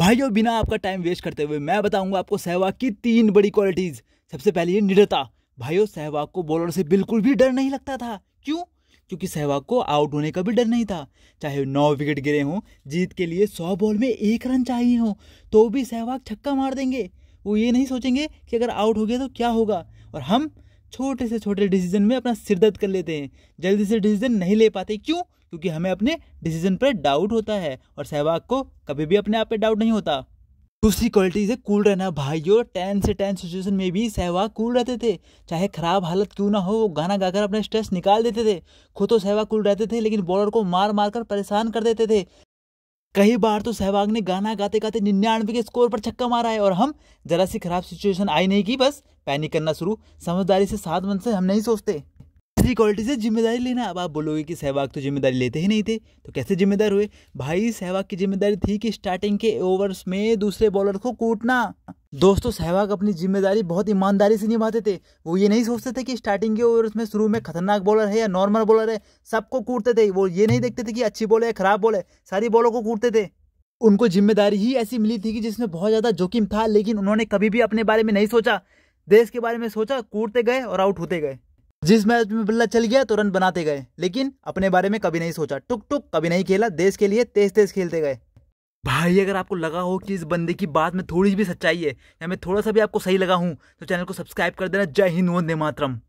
भाइयों बिना आपका टाइम वेस्ट करते हुए मैं बताऊंगा आपको सहवाग की तीन बड़ी क्वालिटीज सबसे पहले ये निडरता भाइयों सहवाग को बॉलर से बिल्कुल भी डर नहीं लगता था क्यों क्योंकि सहवाग को आउट होने का भी डर नहीं था चाहे नौ विकेट गिरे हों जीत के लिए सौ बॉल में एक रन चाहिए हो तो भी सहवाग छक्का मार देंगे वो ये नहीं सोचेंगे कि अगर आउट हो गया तो क्या होगा और हम छोटे से छोटे डिसीजन में अपना सिरदर्द कर लेते हैं जल्दी से डिसीजन नहीं ले पाते क्यों क्योंकि हमें अपने डिसीजन पर डाउट होता है और सहवाग को कभी भी अपने आप पर डाउट नहीं होता दूसरी क्वालिटी से कूल रहना भाइयों टेन से टेन सिचुएशन में भी सहवाग कूल रहते थे चाहे खराब हालत क्यों ना हो वो गाना गाकर अपना स्ट्रेस निकाल देते थे खुद तो सहवाग कूल रहते थे लेकिन बॉलर को मार मार कर परेशान कर देते थे कई बार तो सहवाग ने गाना गाते गाते निन्यानवे के स्कोर पर छक्का मारा है और हम जरा सी खराब सिचुएशन आई नहीं की बस पैनिक करना शुरू समझदारी से सात मन से हम नहीं सोचते दूसरी क्वालिटी से जिम्मेदारी लेना अब आप बोलोगे कि सहवाग तो जिम्मेदारी लेते ही नहीं थे तो कैसे जिम्मेदार हुए भाई सहवाग की जिम्मेदारी थी कि स्टार्टिंग के ओवर्स में दूसरे बॉलर को कूटना दोस्तों सहवाग अपनी जिम्मेदारी बहुत ईमानदारी से निभाते थे वो ये नहीं सोचते थे कि स्टार्टिंग के ओवर में शुरू में खतरनाक बॉलर है या नॉर्मल बॉलर है सबको कूटते थे वो ये नहीं देखते थे कि अच्छी बॉल है खराब बॉल है सारी बॉलों को कूटते थे उनको जिम्मेदारी ही ऐसी मिली थी कि जिसमें बहुत ज़्यादा जोखिम था लेकिन उन्होंने कभी भी अपने बारे में नहीं सोचा देश के बारे में सोचा कूदते गए और आउट होते गए जिस मैच में बल्ला चल गया तो रन बनाते गए लेकिन अपने बारे में कभी नहीं सोचा टुक टुक कभी नहीं खेला देश के लिए तेज तेज खेलते गए भाई अगर आपको लगा हो कि इस बंदे की बात में थोड़ी भी सच्चाई है या मैं थोड़ा सा भी आपको सही लगा हूँ तो चैनल को सब्सक्राइब कर देना जय हिंद वंदे मातरम